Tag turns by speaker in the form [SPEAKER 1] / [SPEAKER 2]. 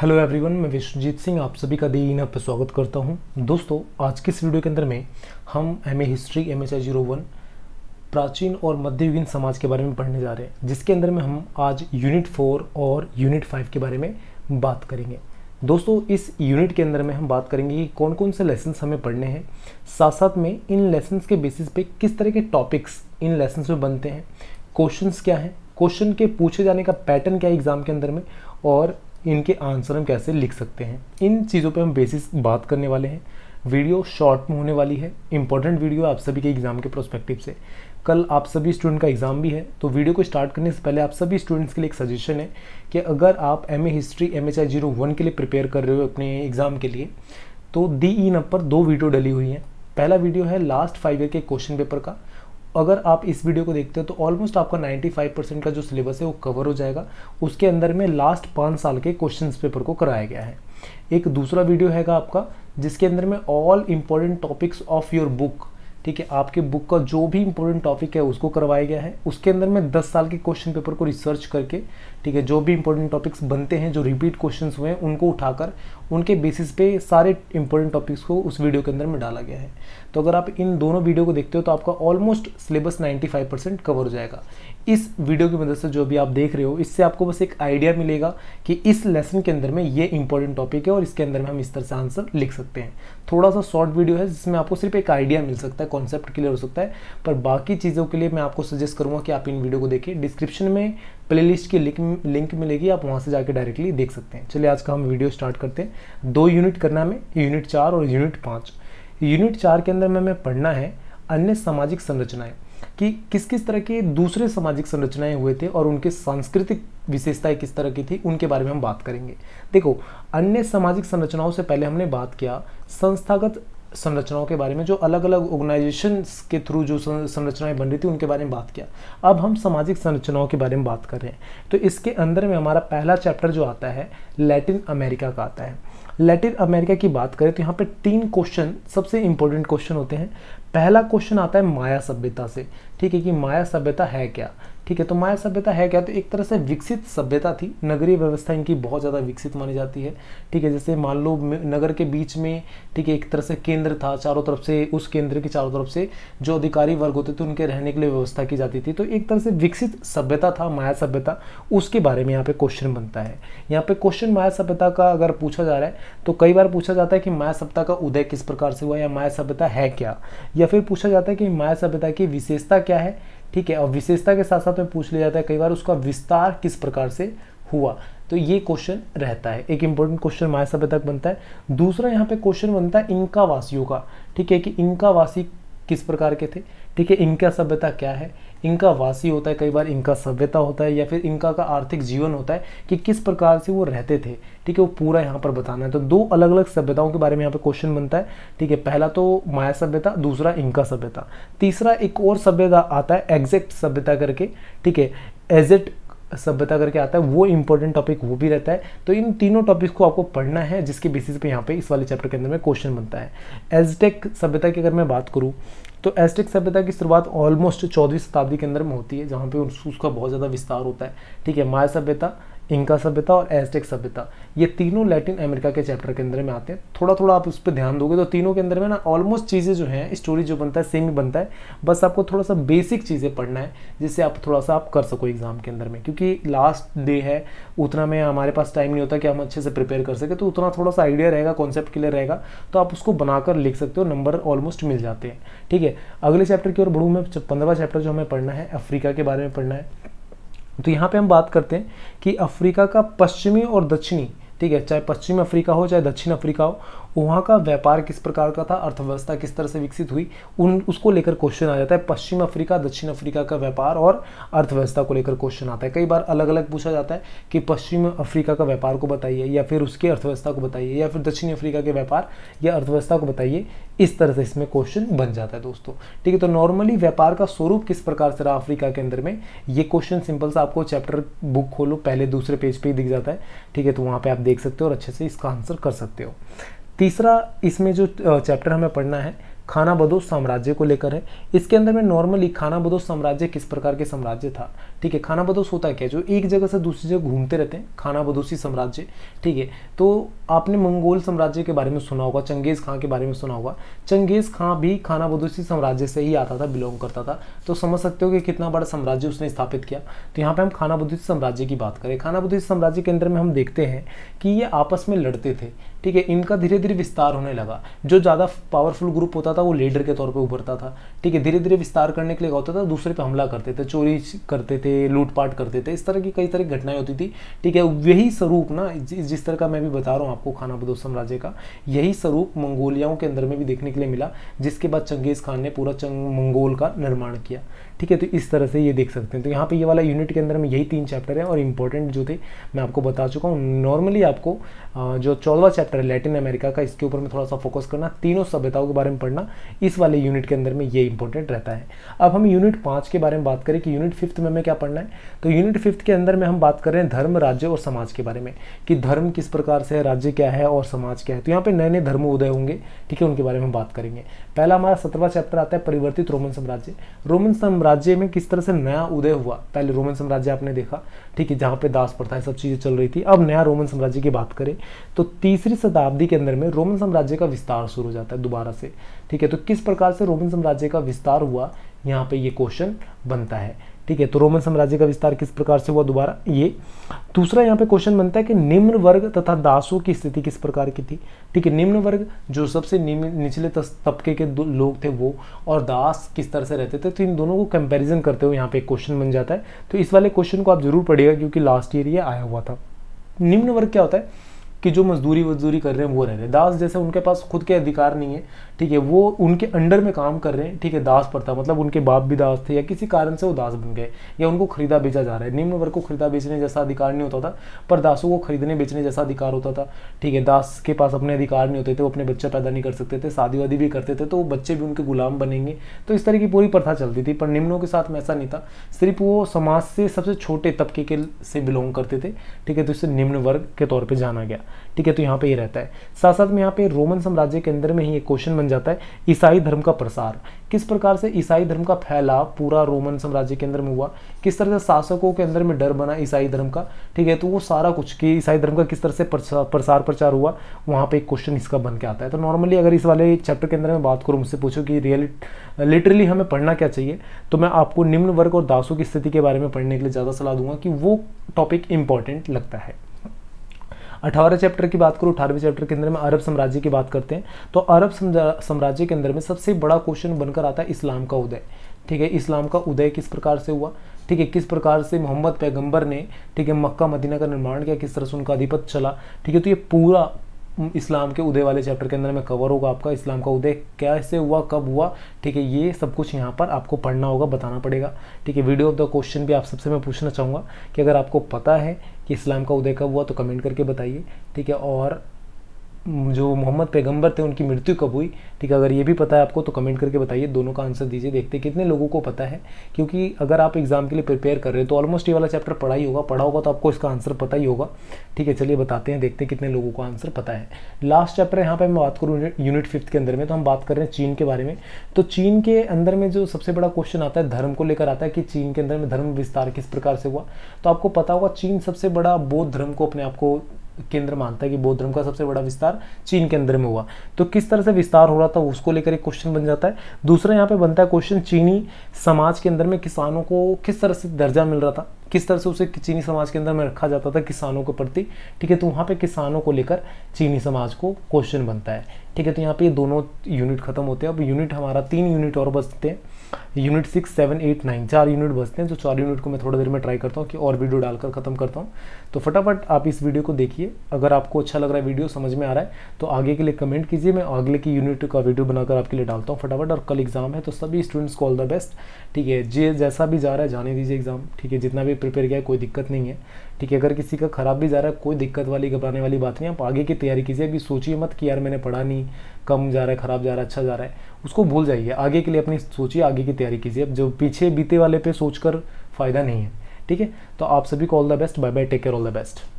[SPEAKER 1] hello everyone मैं विश्वजीत सिंह आप सभी का दिन पर स्वागत करता हूं दोस्तों आज के इस वीडियो के अंदर में हम M A history M H I zero one प्राचीन और मध्ययुगीन समाज के बारे में पढ़ने जा रहे हैं जिसके अंदर में हम आज यूनिट फोर और यूनिट फाइव के बारे में बात करेंगे दोस्तों इस यूनिट के अंदर में हम बात करेंगे कि कौन कौन से लेसन्स हमें पढ़ने हैं साथ साथ में इन लेसन्स के बेसिस पे किस तरह के टॉपिक्स इन लेसन्स में बनते हैं क्वेश्चंस क्या हैं क्वेश्चन के पूछे जाने का पैटर्न क्या है एग्ज़ाम के अंदर में और इनके आंसर हम कैसे लिख सकते हैं इन चीज़ों पे हम बेसिस बात करने वाले हैं वीडियो शॉर्ट में होने वाली है इंपॉर्टेंट वीडियो आप सभी के एग्ज़ाम के प्रोस्पेक्टिव से कल आप सभी स्टूडेंट का एग्ज़ाम भी है तो वीडियो को स्टार्ट करने से पहले आप सभी स्टूडेंट्स के लिए एक सजेशन है कि अगर आप M A history M H I zero one के लिए प्रिपेयर कर रहे हो अपने एग्ज़ाम के लिए तो दी ई e पर दो वीडियो डली हुई हैं पहला वीडियो है लास्ट फाइव ईयर के क्वेश्चन पेपर का अगर आप इस वीडियो को देखते हो तो ऑलमोस्ट आपका 95 परसेंट का जो सिलेबस है वो कवर हो जाएगा उसके अंदर में लास्ट पाँच साल के क्वेश्चन पेपर को कराया गया है एक दूसरा वीडियो हैगा आपका जिसके अंदर में all important topics of your book ठीक है आपके बुक का जो भी इंपॉर्टेंट टॉपिक है उसको करवाया गया है उसके अंदर मैं 10 साल के क्वेश्चन पेपर को रिसर्च करके ठीक है जो भी इंपॉर्टेंट टॉपिक्स बनते हैं जो रिपीट क्वेश्चन हुए हैं उनको उठाकर उनके बेसिस पे सारे इंपॉर्टेंट टॉपिक्स को उस वीडियो के अंदर में डाला गया है तो अगर आप इन दोनों वीडियो को देखते हो तो आपका almost syllabus ninety percent cover हो जाएगा इस वीडियो की मदद से जो भी आप देख रहे हो इससे आपको बस एक आइडिया मिलेगा कि इस लेसन के अंदर में ये इंपॉर्टेंट टॉपिक है और इसके अंदर में हम इस तरह से आंसर लिख सकते हैं थोड़ा सा शॉर्ट वीडियो है जिसमें आपको सिर्फ एक आइडिया मिल सकता है कॉन्सेप्ट क्लियर हो सकता है पर बाकी चीज़ों के लिए मैं आपको सजेस्ट करूँगा कि आप इन वीडियो को देखिए डिस्क्रिप्शन में प्ले की लिंक लिंक मिलेगी आप वहाँ से जाकर डायरेक्टली देख सकते हैं चलिए आज का हम वीडियो स्टार्ट करते हैं दो यूनिट करना हमें यूनिट चार और यूनिट पाँच यूनिट चार के अंदर में हमें पढ़ना है अन्य सामाजिक संरचनाएँ कि किस किस तरह के दूसरे सामाजिक संरचनाएं हुए थे और उनके सांस्कृतिक विशेषताएं किस तरह की थी उनके बारे में हम बात करेंगे देखो अन्य सामाजिक संरचनाओं से पहले हमने बात किया संस्थागत संरचनाओं के बारे में जो अलग अलग ऑर्गेनाइजेशंस के थ्रू जो संरचनाएं बन रही थी उनके बारे में बात किया अब हम सामाजिक संरचनाओं के बारे में बात कर रहे हैं तो इसके अंदर में हमारा पहला चैप्टर जो आता है लैटिन अमेरिका का आता है लैटिन अमेरिका की बात करें तो यहाँ पे तीन क्वेश्चन सबसे इंपॉर्टेंट क्वेश्चन होते हैं पहला क्वेश्चन आता है माया सभ्यता से ठीक है कि माया सभ्यता है क्या ठीक है तो माया सभ्यता है क्या तो एक तरह से विकसित सभ्यता थी नगरीय व्यवस्था इनकी बहुत ज़्यादा विकसित मानी जाती है ठीक है जैसे मान लो नगर के बीच में ठीक है एक तरह से केंद्र था चारों तरफ से उस केंद्र के चारों तरफ से जो अधिकारी वर्ग होते थे उनके रहने के लिए व्यवस्था की जाती थी तो एक तरह से विकसित सभ्यता था माया सभ्यता उसके बारे में यहाँ पे क्वेश्चन बनता है यहाँ पे क्वेश्चन माया सभ्यता का अगर पूछा जा रहा है तो कई बार पूछा जाता है कि माया सभ्यता का उदय किस प्रकार से हुआ या माया सभ्यता है क्या या फिर पूछा जाता है कि माया सभ्यता की विशेषता क्या है ठीक है और विशेषता के साथ साथ में पूछ लिया जाता है कई बार उसका विस्तार किस प्रकार से हुआ तो ये क्वेश्चन रहता है एक इंपॉर्टेंट क्वेश्चन माया सभ्य तक बनता है दूसरा यहाँ पे क्वेश्चन बनता है इनका वासियों का ठीक है कि इनका वासी किस प्रकार के थे ठीक है इनका सभ्यता क्या है इनका वासी होता है कई बार इनका सभ्यता होता है या फिर इनका का आर्थिक जीवन होता है कि किस प्रकार से वो रहते थे ठीक है वो पूरा यहाँ पर बताना है तो दो अलग अलग सभ्यताओं के बारे में यहाँ पर क्वेश्चन बनता है ठीक है पहला तो माया सभ्यता दूसरा इनका सभ्यता तीसरा एक और सभ्यता आता है एग्जैक्ट सभ्यता करके ठीक है एजेट सभ्यता करके आता है वो इंपॉर्टेंट टॉपिक वो भी रहता है तो इन तीनों टॉपिक्स को आपको पढ़ना है जिसके बेसिस पे यहाँ पे इस वाले चैप्टर के अंदर में क्वेश्चन बनता है एजटेक सभ्यता की अगर मैं बात करूँ तो एजटेक सभ्यता की शुरुआत ऑलमोस्ट चौदहवीं शताब्दी के अंदर में होती है जहाँ पे उसका बहुत ज़्यादा विस्तार होता है ठीक है माया सभ्यता इंका सभ्यता और एजटेक सभ्यता ये तीनों लैटिन अमेरिका के चैप्टर के अंदर में आते हैं थोड़ा थोड़ा आप उस पर ध्यान दोगे तो तीनों के अंदर में ना ऑलमोस्ट चीज़ें जो हैं स्टोरी जो बनता है सेम ही बनता है बस आपको थोड़ा सा बेसिक चीज़ें पढ़ना है जिससे आप थोड़ा सा आप कर सको एग्ज़ाम के अंदर में क्योंकि लास्ट डे है उतना में हमारे पास टाइम नहीं होता कि हम अच्छे से प्रिपेयर कर सके तो उतना थोड़ा सा आइडिया रहेगा कॉन्सेप्ट क्लियर रहेगा तो आप उसको बनाकर लिख सकते हो नंबर ऑलमोस्ट मिल जाते हैं ठीक है अगले चैप्टर की ओर बढ़ू मैं पंद्रह चैप्टर जो हमें पढ़ना है अफ्रीका के बारे में पढ़ना है तो यहाँ पे हम बात करते हैं कि अफ्रीका का पश्चिमी और दक्षिणी ठीक है चाहे पश्चिम अफ्रीका हो चाहे दक्षिण अफ्रीका हो वहाँ का व्यापार किस प्रकार का था अर्थव्यवस्था किस तरह से विकसित हुई उन उसको लेकर क्वेश्चन आ जाता है पश्चिम अफ्रीका दक्षिण अफ्रीका का व्यापार और अर्थव्यवस्था को लेकर क्वेश्चन आता है कई बार अलग अलग पूछा जाता है कि पश्चिम अफ्रीका का व्यापार को बताइए या फिर उसकी अर्थव्यवस्था को बताइए या फिर दक्षिण अफ्रीका के व्यापार या अर्थव्यवस्था को बताइए इस तरह से इसमें क्वेश्चन बन जाता है दोस्तों ठीक है तो नॉर्मली व्यापार का स्वरूप किस प्रकार से रहा अफ्रीका के अंदर में ये क्वेश्चन सिंपल सा आपको चैप्टर बुक खोलो पहले दूसरे पेज पे ही दिख जाता है ठीक है तो वहाँ पे आप देख सकते हो और अच्छे से इसका आंसर कर सकते हो तीसरा इसमें जो चैप्टर हमें पढ़ना है खाना बदोस साम्राज्य को लेकर है इसके अंदर में नॉर्मली खाना बदोश साम्राज्य किस प्रकार के साम्राज्य था ठीक है खाना बदोश होता क्या जो एक जगह से दूसरी जगह घूमते रहते हैं खाना बदोसी साम्राज्य ठीक है तो आपने मंगोल साम्राज्य के बारे में सुना होगा चंगेज़ खां के बारे में सुना होगा चंगेज़ खां भी खाना बदोसी साम्राज्य से ही आता था बिलोंग करता था तो समझ सकते हो कि कितना बड़ा साम्राज्य उसने स्थापित किया तो यहाँ पर हम खाना बदोसी साम्राज्य की बात करें खाना बदोशी साम्राज्य के अंदर में हम देखते हैं कि ये आपस में लड़ते थे ठीक है इनका धीरे धीरे विस्तार होने लगा जो ज़्यादा पावरफुल ग्रुप होता होता था वो लीडर के तौर पे उभरता था ठीक है धीरे धीरे विस्तार करने के लिए होता था दूसरे पे हमला करते थे चोरी करते थे लूटपाट करते थे इस तरह की कई तरह की घटनाएं होती थी ठीक है यही स्वरूप ना जिस तरह का मैं भी बता रहा हूँ आपको खाना बदोस साम्राज्य का यही स्वरूप मंगोलियाओं के अंदर में भी देखने के लिए मिला जिसके बाद चंगेज़ खान ने पूरा चंग मंगोल का निर्माण किया ठीक है तो इस तरह से ये देख सकते हैं तो यहाँ पे ये वाला यूनिट के अंदर में यही तीन चैप्टर है और इंपॉर्टेंट जो थे मैं आपको बता चुका हूँ नॉर्मली आपको जो चौदवा चैप्टर है लैटिन अमेरिका का इसके ऊपर मैं थोड़ा सा फोकस करना तीनों सभ्यताओं के बारे में पढ़ना इस वाले यूनिट के अंदर में ये इंपॉर्टेंट रहता है अब हम यूनिट पाँच के बारे में बात करें कि यूनिट फिफ्थ में हमें क्या पढ़ना है तो यूनिट फिफ्थ के अंदर में हम बात कर रहे हैं धर्म राज्य और समाज के बारे में कि धर्म किस प्रकार से है राज्य क्या है और समाज क्या है तो यहाँ पर नए नए धर्म उदय होंगे ठीक है उनके बारे में हम बात करेंगे पहला हमारा सत्रवा चैप्टर आता है परिवर्तित रोमन साम्राज्य रोमन साम्राज्य में किस तरह से नया उदय हुआ पहले रोमन साम्राज्य आपने देखा ठीक है जहाँ पे दास प्रथा सब चीज़ें चल रही थी अब नया रोमन साम्राज्य की बात करें तो तीसरी शताब्दी के अंदर में रोमन साम्राज्य का विस्तार शुरू हो जाता है दोबारा से ठीक ठीक है तो किस प्रकार से रोमन साम्राज्य का विस्तार हुआ यहाँ पे ये क्वेश्चन बनता है ठीक है तो रोमन साम्राज्य का विस्तार किस प्रकार से हुआ दोबारा ये दूसरा यहाँ पे क्वेश्चन बनता है कि निम्न वर्ग तथा दासों की स्थिति किस प्रकार की थी ठीक है निम्न वर्ग जो सबसे निचले तबके के लोग थे वो और दास किस तरह से रहते थे तो इन दोनों को कंपैरिजन करते हुए यहाँ पे एक क्वेश्चन बन जाता है तो इस वाले क्वेश्चन को आप जरूर पढ़िएगा क्योंकि लास्ट ईयर ये आया हुआ था निम्न वर्ग क्या होता है कि जो मजदूरी वजदूरी कर रहे हैं वो रह रहे हैं दास जैसे उनके पास खुद के अधिकार नहीं है ठीक है वो उनके अंडर में काम कर रहे हैं ठीक है दास था मतलब उनके बाप भी दास थे या किसी कारण से वो दास बन गए या उनको खरीदा बेचा जा रहा है निम्न वर्ग को खरीदा बेचने जैसा अधिकार नहीं होता था पर दासों को खरीदने बेचने जैसा अधिकार होता था ठीक है दास के पास अपने अधिकार नहीं होते थे वो अपने बच्चे पैदा नहीं कर सकते थे शादी वादी भी करते थे तो वो बच्चे भी उनके गुलाम बनेंगे तो इस तरह की पूरी प्रथा चलती थी पर निम्नों के साथ में ऐसा नहीं था सिर्फ वो समाज से सबसे छोटे तबके के से बिलोंग करते थे ठीक है तो इसे निम्न वर्ग के तौर पर जाना गया ठीक है तो यहाँ पे ये यह रहता है साथ साथ में यहाँ पे रोमन साम्राज्य के अंदर में ही एक क्वेश्चन बन जाता है ईसाई धर्म का प्रसार किस प्रकार से ईसाई धर्म का फैलाव पूरा रोमन साम्राज्य के अंदर में हुआ किस तरह से शासकों के अंदर में डर बना ईसाई धर्म का ठीक है तो वो सारा कुछ कि ईसाई धर्म का किस तरह से प्रसार प्रचार हुआ वहाँ पर एक क्वेश्चन इसका बन के आता है तो नॉर्मली अगर इस वाले चैप्टर के अंदर मैं बात करूँ मुझसे पूछो कि रियल लिटरली हमें पढ़ना क्या चाहिए तो मैं आपको निम्न वर्ग और दासों की स्थिति के बारे में पढ़ने के लिए ज़्यादा सलाह दूंगा कि वो टॉपिक इंपॉर्टेंट लगता है अठारह चैप्टर की बात करूँ अठारहवें चैप्टर के अंदर में अरब साम्राज्य की बात करते हैं तो अरब साम्राज्य के अंदर में सबसे बड़ा क्वेश्चन बनकर आता है इस्लाम का उदय ठीक है इस्लाम का उदय किस प्रकार से हुआ ठीक है किस प्रकार से मोहम्मद पैगंबर ने ठीक है मक्का मदीना का निर्माण किया किस तरह से उनका अधिपत चला ठीक है तो ये पूरा इस्लाम के उदय वाले चैप्टर के अंदर में कवर होगा आपका इस्लाम का उदय कैसे हुआ कब हुआ ठीक है ये सब कुछ यहाँ पर आपको पढ़ना होगा बताना पड़ेगा ठीक है वीडियो ऑफ द क्वेश्चन भी आप सबसे मैं पूछना चाहूँगा कि अगर आपको पता है कि इस्लाम का उदय कब हुआ तो कमेंट करके बताइए ठीक है और जो मोहम्मद पैगंबर थे उनकी मृत्यु कब हुई ठीक है अगर ये भी पता है आपको तो कमेंट करके बताइए दोनों का आंसर दीजिए देखते कितने लोगों को पता है क्योंकि अगर आप एग्ज़ाम के लिए प्रिपेयर कर रहे हो तो ऑलमोस्ट ये वाला चैप्टर पढ़ा ही होगा पढ़ा होगा तो आपको इसका आंसर पता ही होगा ठीक है चलिए बताते हैं देखते हैं कितने लोगों को आंसर पता है लास्ट चैप्टर यहाँ पर मैं बात करूँ यूनिट फिफ्थ के अंदर में तो हम बात कर रहे हैं चीन के बारे में तो चीन के अंदर में जो सबसे बड़ा क्वेश्चन आता है धर्म को लेकर आता है कि चीन के अंदर में धर्म विस्तार किस प्रकार से हुआ तो आपको पता होगा चीन सबसे बड़ा बौद्ध धर्म को अपने आप को केंद्र मानता है कि बौद्ध धर्म का सबसे बड़ा विस्तार चीन के अंदर में हुआ तो किस तरह से विस्तार हो रहा था उसको लेकर एक क्वेश्चन बन जाता है दूसरा यहाँ पे बनता है क्वेश्चन चीनी समाज के अंदर में किसानों को किस तरह से दर्जा मिल रहा था किस तरह से उसे चीनी समाज के अंदर में रखा जाता था किसानों के प्रति ठीक है तो वहाँ पे किसानों को लेकर चीनी समाज को क्वेश्चन बनता है ठीक है तो यहाँ पे दोनों यूनिट खत्म होते हैं अब यूनिट हमारा तीन यूनिट और बचते हैं unit six seven eight nine चार यूनिट बचते हैं जो चार यूनिट को मैं थोड़ी देर में ट्राई करता हूँ कि और वीडियो डालकर ख़त्म करता हूँ तो फटाफट आप इस वीडियो को देखिए अगर आपको अच्छा लग रहा है वीडियो समझ में आ रहा है तो आगे के लिए कमेंट कीजिए मैं अगले की यूनिट का वीडियो बनाकर आपके लिए डालता हूँ फटाफट और कल एग्ज़ाम है तो सभी स्टूडेंट्स को ऑल द बेस्ट ठीक है जे जैसा भी जा रहा है जाने दीजिए एग्ज़ाम ठीक है जितना भी प्रिपेयर किया है कोई दिक्कत नहीं है ठीक है अगर किसी का ख़राब भी जा रहा है कोई दिक्कत वाली घबराने वाली बात नहीं आप आगे की तैयारी कीजिए अभी सोचिए मत कि यार मैंने पढ़ा नहीं कम जा रहा है ख़राब जा रहा है अच्छा जा रहा है उसको भूल जाइए आगे के लिए अपनी सोचिए आगे की तैयारी कीजिए अब जो पीछे बीते वाले पे सोच कर फ़ायदा नहीं है ठीक है तो आप सभी को all the best bye bye take care all the best